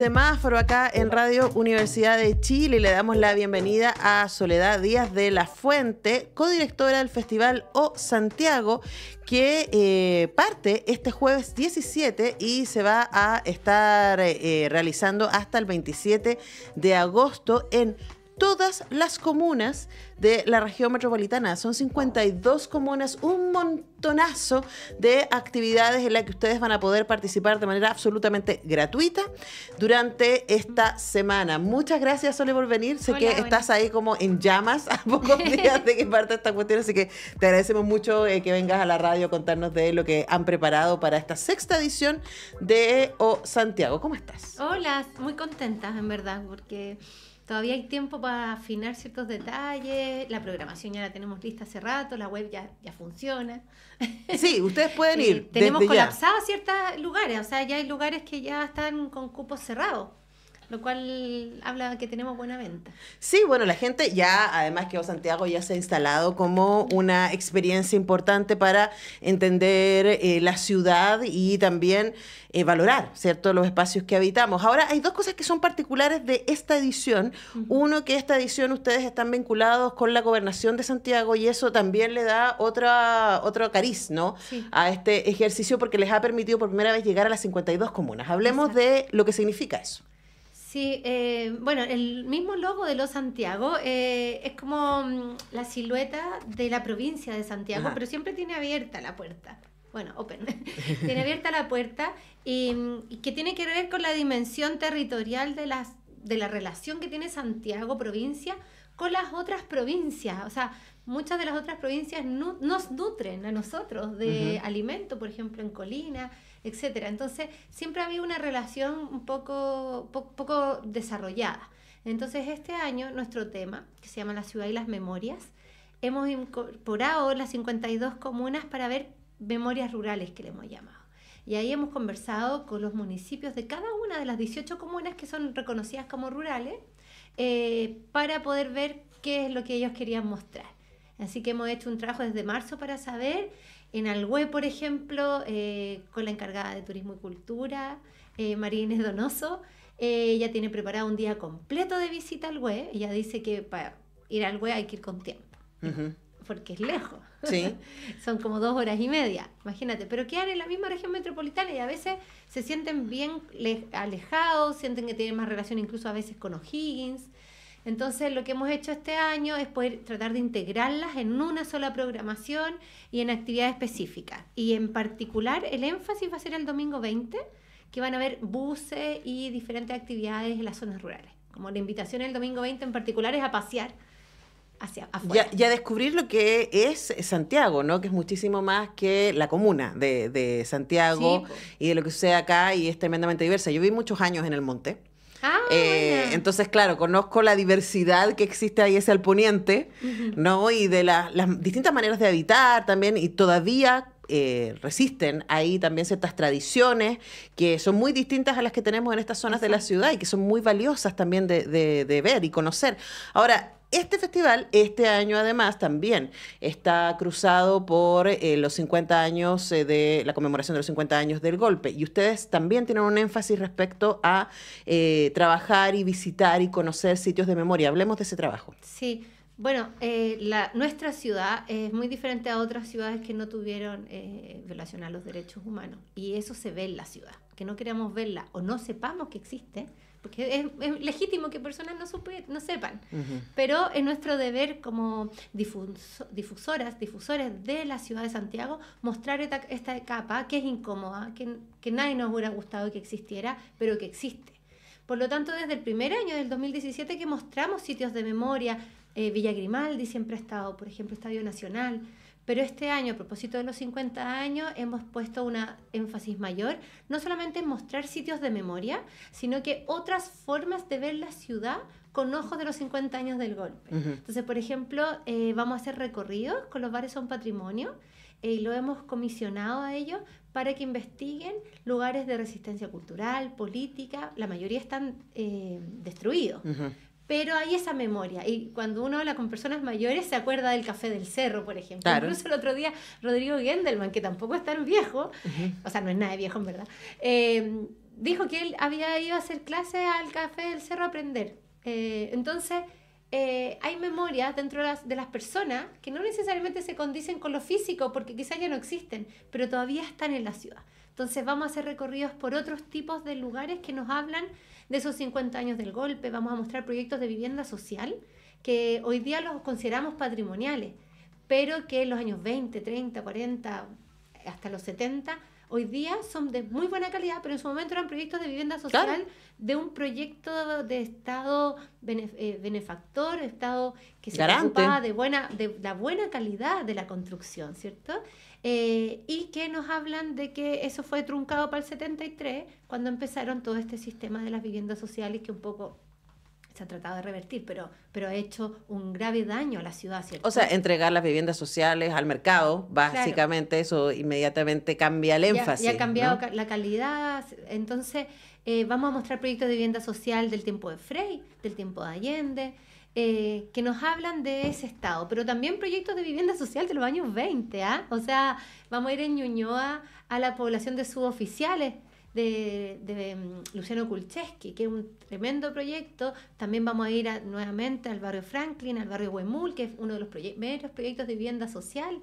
Semáforo acá en Radio Universidad de Chile le damos la bienvenida a Soledad Díaz de la Fuente, codirectora del Festival O Santiago, que eh, parte este jueves 17 y se va a estar eh, realizando hasta el 27 de agosto en todas las comunas de la región metropolitana. Son 52 comunas, un montonazo de actividades en las que ustedes van a poder participar de manera absolutamente gratuita durante esta semana. Muchas gracias, Sole, por venir. Sé que estás ahí como en llamas a pocos días de que parte esta cuestión, así que te agradecemos mucho eh, que vengas a la radio a contarnos de lo que han preparado para esta sexta edición de O Santiago. ¿Cómo estás? Hola, muy contentas en verdad, porque... Todavía hay tiempo para afinar ciertos detalles, la programación ya la tenemos lista hace rato, la web ya, ya funciona. Sí, ustedes pueden eh, ir. tenemos colapsado ciertos lugares, o sea, ya hay lugares que ya están con cupos cerrados. Lo cual habla que tenemos buena venta. Sí, bueno, la gente ya, además que Santiago ya se ha instalado como una experiencia importante para entender eh, la ciudad y también eh, valorar, ¿cierto?, los espacios que habitamos. Ahora, hay dos cosas que son particulares de esta edición. Uno, que esta edición ustedes están vinculados con la gobernación de Santiago y eso también le da otra, otro cariz, ¿no?, a este ejercicio porque les ha permitido por primera vez llegar a las 52 comunas. Hablemos de lo que significa eso. Sí, eh, bueno, el mismo logo de Los Santiago eh, es como mm, la silueta de la provincia de Santiago, pero siempre tiene abierta la puerta. Bueno, open. tiene abierta la puerta mm, y, que tiene que ver con la dimensión territorial de, las, de la relación que tiene Santiago provincia con las otras provincias. O sea, muchas de las otras provincias nos nutren a nosotros de alimento, por ejemplo, en Colina etcétera. Entonces, siempre ha habido una relación un poco, poco desarrollada. Entonces, este año, nuestro tema, que se llama La ciudad y las memorias, hemos incorporado las 52 comunas para ver memorias rurales, que le hemos llamado. Y ahí hemos conversado con los municipios de cada una de las 18 comunas que son reconocidas como rurales, eh, para poder ver qué es lo que ellos querían mostrar. Así que hemos hecho un trabajo desde marzo para saber en Algüe, por ejemplo, eh, con la encargada de Turismo y Cultura, eh, María Inés Donoso, eh, ella tiene preparado un día completo de visita al Güey. Ella dice que para ir al güe hay que ir con tiempo. porque es lejos. Son como dos horas y media, imagínate. Pero quedan en la misma región metropolitana y a veces se sienten bien alejados, sienten que tienen más relación incluso a veces con O'Higgins. Entonces, lo que hemos hecho este año es poder tratar de integrarlas en una sola programación y en actividades específicas. Y en particular, el énfasis va a ser el domingo 20, que van a haber buses y diferentes actividades en las zonas rurales. Como la invitación el domingo 20 en particular es a pasear hacia afuera. Ya, a descubrir lo que es Santiago, ¿no? Que es muchísimo más que la comuna de, Santiago y de lo que sucede acá y es tremendamente diversa. Yo viví muchos años en el monte Ah, eh, entonces, claro, conozco la diversidad que existe ahí ese al poniente, ¿no? Y de las distintas maneras de habitar también, y todavía eh, resisten ahí también ciertas tradiciones que son muy distintas a las que tenemos en estas zonas de la ciudad y que son muy valiosas también de, de ver y conocer. Ahora, este festival, este año además, también está cruzado por eh, los 50 años eh, de la conmemoración de los 50 años del golpe. Y ustedes también tienen un énfasis respecto a eh, trabajar y visitar y conocer sitios de memoria. Hablemos de ese trabajo. Sí. Bueno, la, nuestra ciudad es muy diferente a otras ciudades que no tuvieron relación a los derechos humanos. Y eso se ve en la ciudad. Que no queramos verla o no sepamos que existe, porque es, legítimo que personas no, no sepan, pero es nuestro deber como difusoras, difusores de la ciudad de Santiago, mostrar esta, capa que es incómoda, que, que, nadie nos hubiera gustado que existiera, pero que existe. Por lo tanto, desde el primer año del 2017 que mostramos sitios de memoria, eh, Villa Grimaldi siempre ha estado, por ejemplo, Estadio Nacional, pero este año, a propósito de los 50 años, hemos puesto un énfasis mayor, no solamente en mostrar sitios de memoria, sino que otras formas de ver la ciudad con ojos de los 50 años del golpe. Entonces, por ejemplo, eh, vamos a hacer recorridos con los bares son patrimonio eh, y lo hemos comisionado a ellos para que investiguen lugares de resistencia cultural, política. La mayoría están eh, destruidos pero hay esa memoria. Y cuando uno habla con personas mayores, se acuerda del café del cerro, por ejemplo. Incluso el otro día, Rodrigo Gendelman, que tampoco es tan viejo, o sea, no es nada viejo en verdad, eh, dijo que él había ido a hacer clases al café del cerro a aprender. Eh, entonces, eh, hay memorias dentro de las, de las, personas que no necesariamente se condicen con lo físico, porque quizás ya no existen, pero todavía están en la ciudad. Entonces, vamos a hacer recorridos por otros tipos de lugares que nos hablan de esos 50 años del golpe, vamos a mostrar proyectos de vivienda social que hoy día los consideramos patrimoniales, pero que en los años 20, 30, 40, hasta los 70 hoy día son de muy buena calidad, pero en su momento eran proyectos de vivienda social de un proyecto de Estado eh, benefactor, Estado que se de, buena, de la buena calidad de la construcción, ¿cierto? Eh, y que nos hablan de que eso fue truncado para el 73, cuando empezaron todo este sistema de las viviendas sociales que un poco se ha tratado de revertir, pero, pero ha hecho un grave daño a la ciudad. O sea, entregar las viviendas sociales al mercado, básicamente eso inmediatamente cambia el énfasis. Y ha cambiado la calidad, entonces eh, vamos a mostrar proyectos de vivienda social del tiempo de Frey, del tiempo de Allende. Eh, que nos hablan de ese estado, pero también proyectos de vivienda social de los años 20, ¿ah? O sea, vamos a ir en Ñuñoa a la población de suboficiales, de, em, Luciano Kulcheski, que es un tremendo proyecto. También vamos a ir nuevamente al barrio Franklin, al barrio Huemul, que es uno de los primeros proyectos de vivienda social.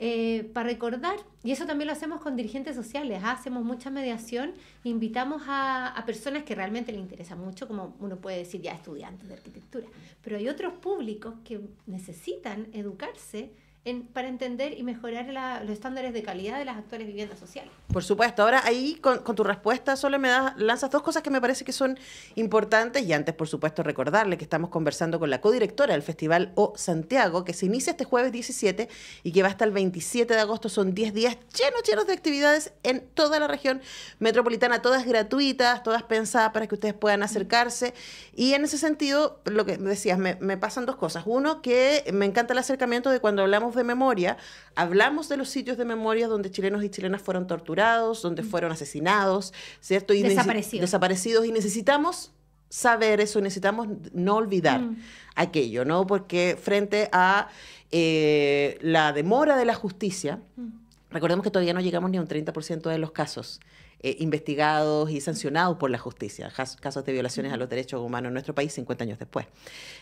Eh, para recordar, y eso también lo hacemos con dirigentes sociales, ¿ah? hacemos mucha mediación, invitamos a, a, personas que realmente le interesa mucho, como uno puede decir ya estudiantes de arquitectura, pero hay otros públicos que necesitan educarse para entender y mejorar los estándares de calidad de las actuales viviendas sociales. Por supuesto. Ahora ahí con, tu respuesta solo me das, lanzas dos cosas que me parece que son importantes y antes, por supuesto, recordarle que estamos conversando con la codirectora del Festival O Santiago, que se inicia este jueves 17 y que va hasta el 27 de agosto. Son 10 días llenos, llenos de actividades en toda la región metropolitana, todas gratuitas, todas pensadas para que ustedes puedan acercarse. Y en ese sentido, lo que decías, me, me pasan dos cosas. Uno, que me encanta el acercamiento de cuando hablamos de memoria, hablamos de los sitios de memoria donde chilenos y chilenas fueron torturados, donde mm. fueron asesinados, ¿cierto? Y desaparecidos. Desaparecidos y necesitamos saber eso, necesitamos no olvidar mm. aquello, ¿no? Porque frente a eh, la demora de la justicia, mm. recordemos que todavía no llegamos ni a un 30% de los casos eh, investigados y sancionados por la justicia, casos de violaciones a los derechos humanos en nuestro país 50 años después.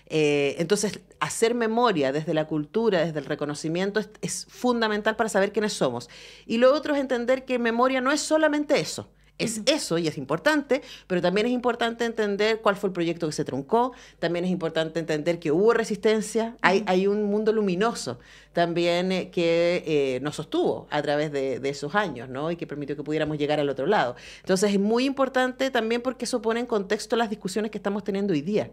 Eh, entonces, hacer memoria desde la cultura, desde el reconocimiento, es fundamental para saber quiénes somos. Y lo otro es entender que memoria no es solamente eso. Es eso y es importante, pero también es importante entender cuál fue el proyecto que se truncó, también es importante entender que hubo resistencia, hay, hay un mundo luminoso también eh, que eh, nos sostuvo a través de, esos años, ¿no? Y que permitió que pudiéramos llegar al otro lado. Entonces es muy importante también porque eso pone en contexto las discusiones que estamos teniendo hoy día.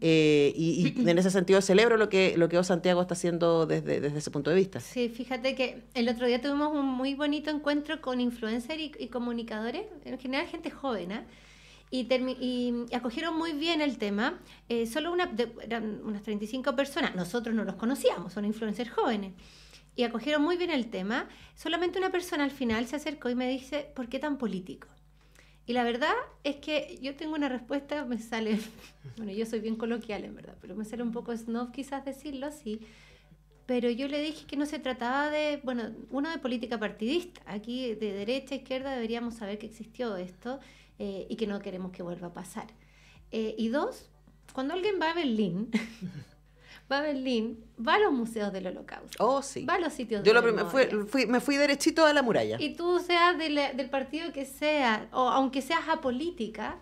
Eh, y, en ese sentido celebro lo que, lo que Santiago está haciendo desde, ese punto de vista. Sí, fíjate que el otro día tuvimos un muy bonito encuentro con influencers y comunicadores en general gente joven, ¿ah? y, acogieron muy bien el tema. Eh, solo una, eran unas 35 personas, nosotros no los conocíamos, son influencers jóvenes, y acogieron muy bien el tema. Solamente una persona al final se acercó y me dice, ¿por qué tan político? Y la verdad es que yo tengo una respuesta, me sale, bueno, yo soy bien coloquial en verdad, pero me sale un poco snob quizás decirlo así pero yo le dije que no se trataba de, bueno, uno de política partidista, aquí de derecha a izquierda deberíamos saber que existió esto eh, y que no queremos que vuelva a pasar. Eh, y dos, cuando alguien va a Berlín, va a Berlín, va a los museos del holocausto. Oh, sí. Va a los sitios Yo lo primero fui, me fui derechito a la muralla. Y tú seas del partido que sea, o aunque seas apolítica,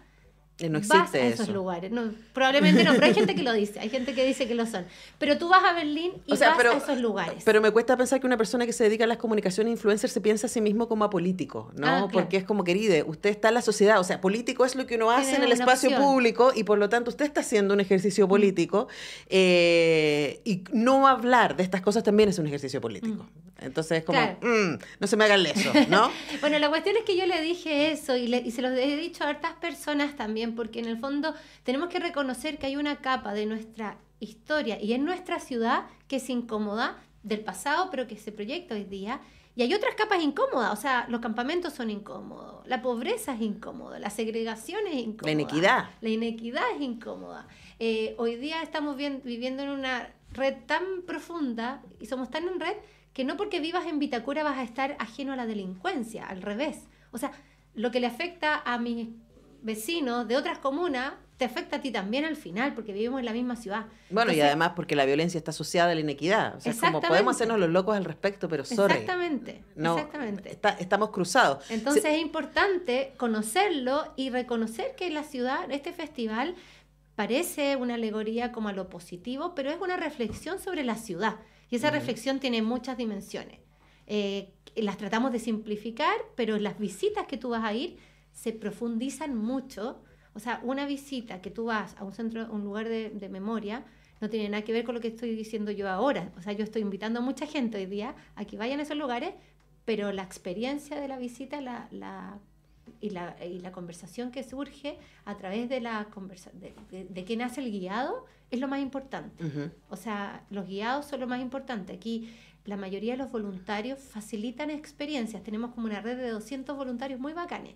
no existe esos lugares. probablemente no, pero hay gente que lo dice, hay gente que dice que lo son. Pero tú vas a Berlín y vas a esos lugares. Pero me cuesta pensar que una persona que se dedica a las comunicaciones influencers se piensa a sí mismo como a político, ¿no? Ah, Porque es como, querida, usted está en la sociedad, o sea, político es lo que uno hace en el espacio público y por lo tanto usted está haciendo un ejercicio mm. político eh, y no hablar de estas cosas también es un ejercicio político. Mm. Entonces es como, mm, no se me hagan eso, ¿no? bueno, la cuestión es que yo le dije eso y, y se lo he dicho a hartas personas también porque en el fondo tenemos que reconocer que hay una capa de nuestra historia y en nuestra ciudad que es incómoda del pasado, pero que se proyecta hoy día. Y hay otras capas incómodas, o sea, los campamentos son incómodos, la pobreza es incómoda, la segregación es incómoda. La inequidad. La inequidad es incómoda. Eh, hoy día estamos viviendo en una red tan profunda y somos tan en red que no porque vivas en Vitacura vas a estar ajeno a la delincuencia, al revés. O sea, lo que le afecta a mis vecinos de otras comunas te afecta a ti también al final, porque vivimos en la misma ciudad. Bueno, y además porque la violencia está asociada a la inequidad. O como podemos hacernos los locos al respecto, pero sorry. Exactamente, estamos cruzados. Entonces es importante conocerlo y reconocer que la ciudad, este festival, parece una alegoría como a lo positivo, pero es una reflexión sobre la ciudad. Y esa reflexión tiene muchas dimensiones. Eh, las tratamos de simplificar, pero las visitas que tú vas a ir se profundizan mucho. O sea, una visita que tú vas a un centro, un lugar de, memoria, no tiene nada que ver con lo que estoy diciendo yo ahora. O sea, yo estoy invitando a mucha gente hoy día a que vayan a esos lugares, pero la experiencia de la visita y, la, conversación que surge a través de la conversa de, el guiado es lo más importante. O sea, los guiados son lo más importante. Aquí la mayoría de los voluntarios facilitan experiencias. Tenemos como una red de 200 voluntarios muy bacanes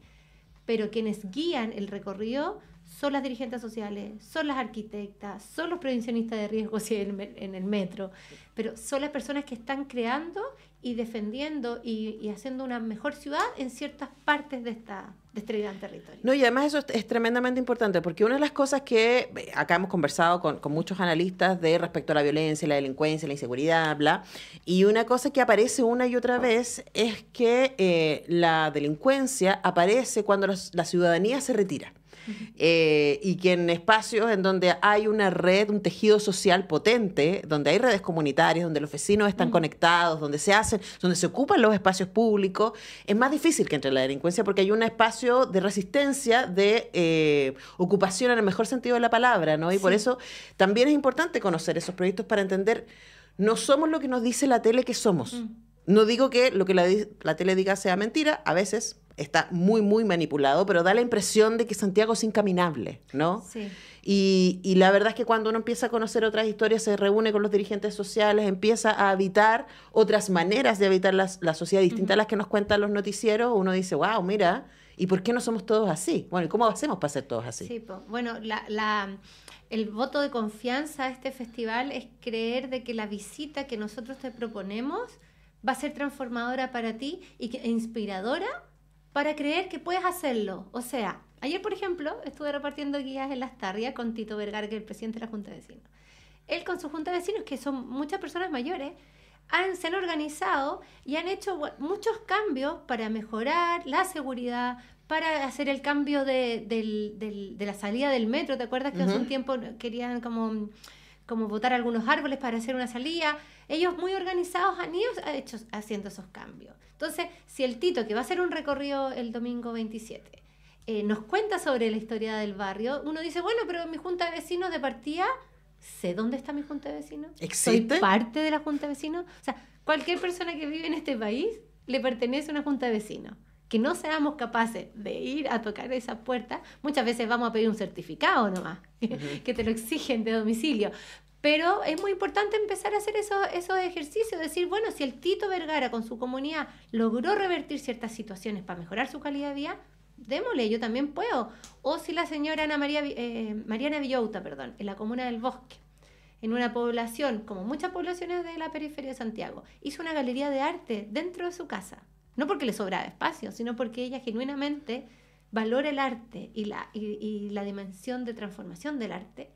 pero quienes guían el recorrido son las dirigentes sociales, son las arquitectas, son los prevencionistas de riesgos en el metro, pero son las personas que están creando y defendiendo y, haciendo una mejor ciudad en ciertas partes de esta de este gran territorio. No, y además eso es, tremendamente importante, porque una de las cosas que eh, acá hemos conversado con, muchos analistas de respecto a la violencia, la delincuencia, la inseguridad, bla, y una cosa que aparece una y otra vez es que eh, la delincuencia aparece cuando la ciudadanía se retira. Eh, y que en espacios en donde hay una red, un tejido social potente, donde hay redes comunitarias, donde los vecinos están conectados, donde se hacen, donde se ocupan los espacios públicos, es más difícil que entre la delincuencia porque hay un espacio de resistencia, de eh, ocupación en el mejor sentido de la palabra, ¿no? Y por eso también es importante conocer esos proyectos para entender, no somos lo que nos dice la tele que somos. Mm. No digo que lo que la tele diga sea mentira, a veces está muy, muy manipulado, pero da la impresión de que Santiago es incaminable, ¿no? Sí. Y, la verdad es que cuando uno empieza a conocer otras historias, se reúne con los dirigentes sociales, empieza a habitar otras maneras de habitar la sociedad distinta a las que nos cuentan los noticieros, uno dice, wow, mira, ¿y por qué no somos todos así? Bueno, cómo hacemos para ser todos así? Sí, bueno, la, el voto de confianza a este festival es creer de que la visita que nosotros te proponemos va a ser transformadora para ti y que, e inspiradora para creer que puedes hacerlo. O sea, ayer, por ejemplo, estuve repartiendo guías en las tardes con Tito Vergara, que es el presidente de la Junta de Vecinos. Él con su Junta de Vecinos, que son muchas personas mayores, han, se han organizado y han hecho muchos cambios para mejorar la seguridad, para hacer el cambio de, la salida del metro. ¿Te acuerdas que hace un tiempo querían como como botar algunos árboles para hacer una salida. Ellos muy organizados han ido hecho, haciendo esos cambios. Entonces, si el Tito, que va a hacer un recorrido el domingo 27, eh, nos cuenta sobre la historia del barrio, uno dice, bueno, pero mi junta de vecinos de partida, sé dónde está mi junta de vecinos. Soy parte de la junta de vecinos. O sea, cualquier persona que vive en este país le pertenece a una junta de vecinos que no seamos capaces de ir a tocar esas puertas. muchas veces vamos a pedir un certificado nomás, que te lo exigen de domicilio. Pero es muy importante empezar a hacer esos, esos ejercicios, decir, bueno, si el Tito Vergara con su comunidad logró revertir ciertas situaciones para mejorar su calidad de vida, démosle, yo también puedo. O si la señora Ana María, eh, Mariana Villouta, perdón, en la comuna del Bosque, en una población, como muchas poblaciones de la periferia de Santiago, hizo una galería de arte dentro de su casa no porque le sobra espacio, sino porque ella genuinamente valora el arte y la, y, la dimensión de transformación del arte.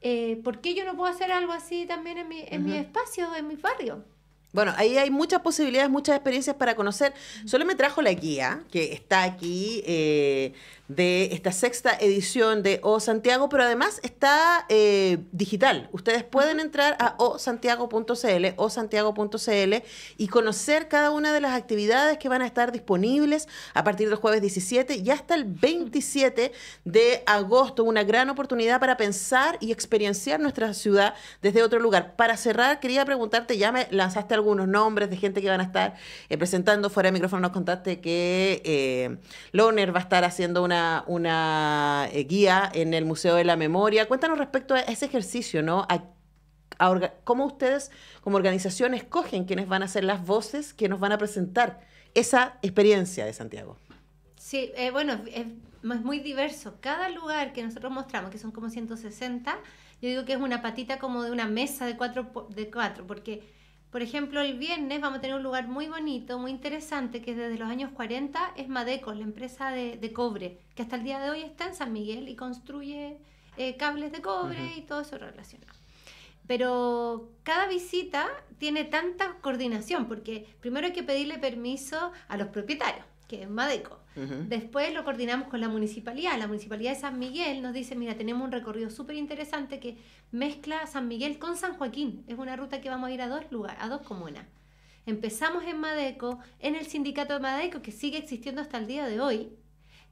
Eh, ¿Por qué yo no puedo hacer algo así también en mi, en mi espacio, en mi barrio? Bueno, ahí hay muchas posibilidades, muchas experiencias para conocer. Solo me trajo la guía que está aquí eh, de esta sexta edición de O Santiago, pero además está eh, digital. Ustedes pueden entrar a osantiago.cl, osantiago.cl y conocer cada una de las actividades que van a estar disponibles a partir del jueves 17 y hasta el 27 de agosto. Una gran oportunidad para pensar y experienciar nuestra ciudad desde otro lugar. Para cerrar, quería preguntarte, ya me lanzaste algunos nombres de gente que van a estar eh, presentando. Fuera de micrófono nos contaste que eh, Loner va a estar haciendo una, una eh, guía en el Museo de la Memoria. Cuéntanos respecto a ese ejercicio, ¿no? ¿Cómo ustedes como organización escogen quiénes van a ser las voces que nos van a presentar esa experiencia de Santiago? Sí, bueno, es, es muy diverso. Cada lugar que nosotros mostramos, que son como 160, yo digo que es una patita como de una mesa de cuatro, de cuatro porque por ejemplo, el viernes vamos a tener un lugar muy bonito, muy interesante, que desde los años 40 es Madeco, la empresa de, cobre, que hasta el día de hoy está en San Miguel y construye eh, cables de cobre y todo eso relacionado. Pero cada visita tiene tanta coordinación, porque primero hay que pedirle permiso a los propietarios que es Madeco. Después lo coordinamos con la municipalidad. La municipalidad de San Miguel nos dice, mira, tenemos un recorrido súper interesante que mezcla San Miguel con San Joaquín. Es una ruta que vamos a ir a dos lugares, a dos comunas. Empezamos en Madeco, en el sindicato de Madeco, que sigue existiendo hasta el día de hoy.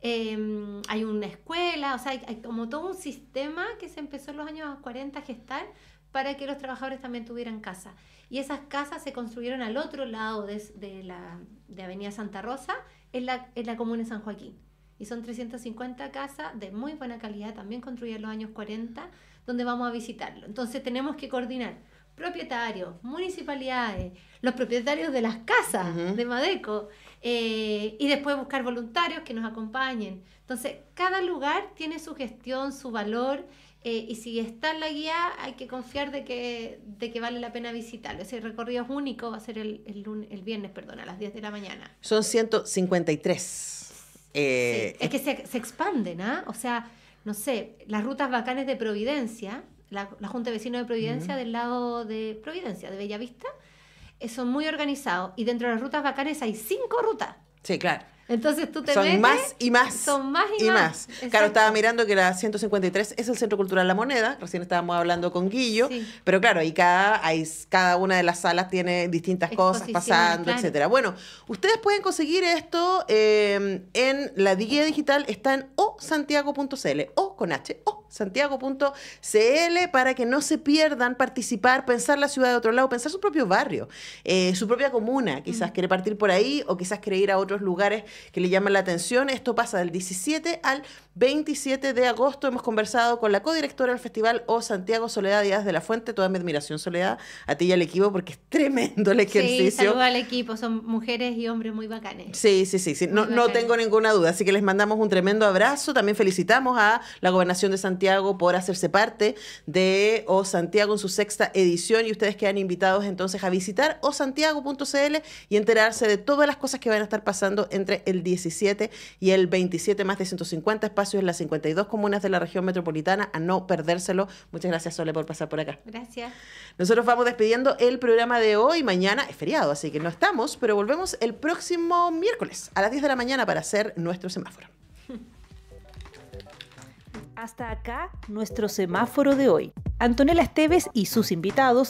Em, hay una escuela, o sea, hay, hay como todo un sistema que se empezó en los años 40 a gestar para que los trabajadores también tuvieran casa. Y esas casas se construyeron al otro lado de, la, Avenida Santa Rosa, en la, en la comuna de San Joaquín. Y son 350 casas de muy buena calidad, también construidas en los años 40, donde vamos a visitarlo. Entonces tenemos que coordinar propietarios, municipalidades, los propietarios de las casas de Madeco, eh, y después buscar voluntarios que nos acompañen. Entonces, cada lugar tiene su gestión, su valor, eh, y si está en la guía, hay que confiar de que, de que vale la pena visitarlo. Ese recorrido es único, va a ser el, el viernes, perdón, a las 10 de la mañana. Son 153. Eh, es que se, expanden, ¿ah? O sea, no sé, las rutas bacanes de Providencia, la, Junta de Vecinos de Providencia, del lado de Providencia, de Bellavista, eh, son muy organizados. Y dentro de las rutas bacanes hay cinco rutas. Sí, claro. Entonces tú te Son más y más. Son más y, más. Claro, estaba mirando que la 153 es el Centro Cultural La Moneda, recién estábamos hablando con Guillo, pero claro, ahí cada, cada una de las salas tiene distintas cosas pasando, etcétera. Bueno, ustedes pueden conseguir esto em, en la guía digital, está en osantiago.cl, o con H, o santiago.cl para que no se pierdan participar, pensar la ciudad de otro lado, pensar su propio barrio, eh, su propia comuna, quizás quiere partir por ahí o quizás quiere ir a otros lugares que le llaman la atención. Esto pasa del 17 al 27 de agosto. Hemos conversado con la codirectora del festival O Santiago Soledad Díaz de la Fuente. Toda mi admiración, Soledad, a ti y al equipo porque es tremendo el ejercicio. Sí, saludo al equipo, son mujeres y hombres muy bacanes. Sí, sí, sí, sí. No, no tengo ninguna duda, así que les mandamos un tremendo abrazo. También felicitamos a la gobernación de Santiago por hacerse parte de O Santiago en su sexta edición y ustedes quedan invitados entonces a visitar osantiago.cl y enterarse de todas las cosas que van a estar pasando entre el 17 y el 27, más de 150 espacios en las 52 comunas de la región metropolitana, a no perdérselo. Muchas gracias Sole por pasar por acá. Gracias. Nosotros vamos despidiendo el programa de hoy, mañana es feriado, así que no estamos, pero volvemos el próximo miércoles a las 10 de la mañana para hacer nuestro semáforo. Hasta acá nuestro semáforo de hoy. Antonella Esteves y sus invitados